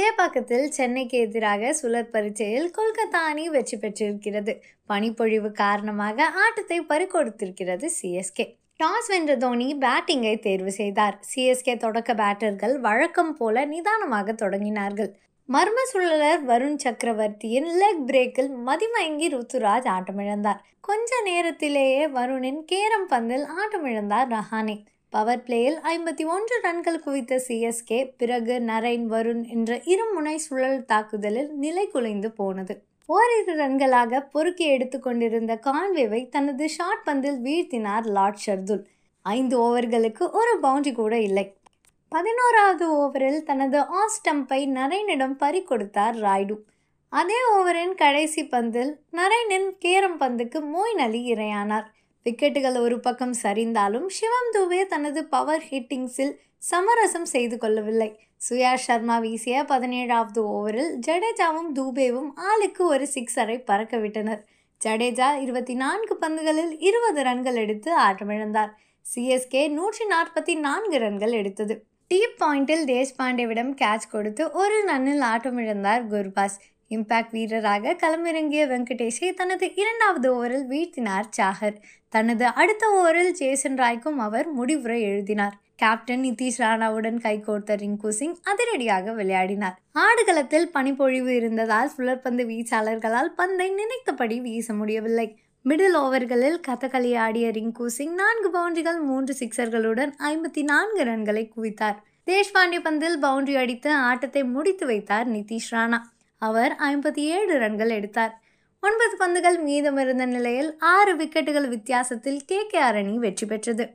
சேப்பாக்கத்தில் சென்னைக்கு எதிராக சுழற் பரீட்சையில் கொல்கத்தா அணி வெற்றி பெற்றிருக்கிறது பனிப்பொழிவு காரணமாக ஆட்டத்தை பறிகொடுத்திருக்கிறது சிஎஸ்கே டாஸ் வென்ற தோனி பேட்டிங்கை தேர்வு செய்தார் சிஎஸ்கே தொடக்க பேட்டர்கள் வழக்கம் போல நிதானமாக தொடங்கினார்கள் மர்ம சுழலர் வருண் சக்கரவர்த்தியின் லெக் பிரேக்கில் மதிமயங்கி ருத்துராஜ் ஆட்டமிழந்தார் கொஞ்ச நேரத்திலேயே வருணின் கேரம் பந்தில் ஆட்டமிழந்தார் ரஹானே பவர் பிளேயில் ஐம்பத்தி ஒன்று ரன்கள் குவித்த சிஎஸ்கே பிறகு நரேன் வருண் என்ற இருமுனை சுழல் தாக்குதலில் நிலை குலைந்து போனது ஓரிரு ரன்களாக பொறுக்கி எடுத்துக்கொண்டிருந்த கான்வேவை தனது ஷார்ட் பந்தில் வீழ்த்தினார் லார்ட் ஷர்துல் ஐந்து ஓவர்களுக்கு ஒரு பவுண்டரி கூட இல்லை பதினோராவது ஓவரில் தனது ஆஸ்டம்பை ஸ்டம்பை நரேனிடம் கொடுத்தார் ராய்டு அதே ஓவரின் கடைசி பந்தில் நரேனின் கேரம் பந்துக்கு மோயின் அலி இரையானார் விக்கெட்டுகள் ஒரு பக்கம் சரிந்தாலும் சிவம் தூபே தனது பவர் ஹிட்டிங்ஸில் சமரசம் செய்து கொள்ளவில்லை சுயா சர்மா வீசிய பதினேழாவது ஓவரில் ஜடேஜாவும் தூபேவும் ஆளுக்கு ஒரு சிக்ஸரை பறக்கவிட்டனர் ஜடேஜா இருபத்தி நான்கு பந்துகளில் இருபது ரன்கள் எடுத்து ஆட்டமிழந்தார் சிஎஸ்கே நூற்றி நாற்பத்தி நான்கு ரன்கள் எடுத்தது டீப் பாயிண்டில் தேஷ்பாண்டேவிடம் கேட்ச் கொடுத்து ஒரு ரன்னில் ஆட்டமிழந்தார் குர்பாஸ் இம்பாக்ட் வீரராக களமிறங்கிய வெங்கடேஷை தனது இரண்டாவது ஓவரில் வீழ்த்தினார் சாகர் தனது அடுத்த ஓவரில் ஜேசன் ராய்க்கும் அவர் முடிவுரை எழுதினார் கேப்டன் நிதிஷ் ராணாவுடன் கைகோர்த்த ரிங்கு சிங் அதிரடியாக விளையாடினார் ஆடுகளத்தில் பனிப்பொழிவு இருந்ததால் சுழற்பந்து வீச்சாளர்களால் பந்தை நினைத்தபடி வீச முடியவில்லை மிடில் ஓவர்களில் கதகளி ஆடிய ரிங்கு சிங் நான்கு பவுண்டரிகள் மூன்று சிக்சர்களுடன் ஐம்பத்தி நான்கு ரன்களை குவித்தார் தேஷ்பாண்டே பந்தில் பவுண்டரி அடித்து ஆட்டத்தை முடித்து வைத்தார் நிதிஷ் ராணா அவர் ஐம்பத்தி ஏழு ரன்கள் எடுத்தார் ஒன்பது பந்துகள் மீதமிருந்த நிலையில் ஆறு விக்கெட்டுகள் வித்தியாசத்தில் கே கே அரணி வெற்றி பெற்றது